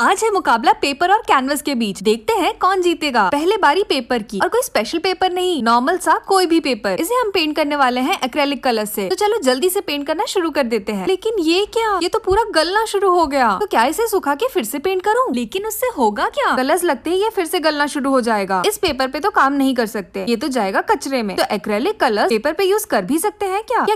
आज है मुकाबला पेपर और कैनवस के बीच देखते हैं कौन जीतेगा पहले बारी पेपर की और कोई स्पेशल पेपर नहीं नॉर्मल सा कोई भी पेपर इसे हम पेंट करने वाले हैं एक्रेलिक कलर से तो चलो जल्दी से पेंट करना शुरू कर देते हैं लेकिन ये क्या ये तो पूरा गलना शुरू हो गया तो क्या इसे सुखा के फिर से पेंट करूँ लेकिन उससे होगा क्या कलर्स लगते ही ये फिर से गलना शुरू हो जाएगा इस पेपर पे तो काम नहीं कर सकते ये तो जाएगा कचरे में तो एक्रेलिक कलर पेपर पे यूज कर भी सकते हैं क्या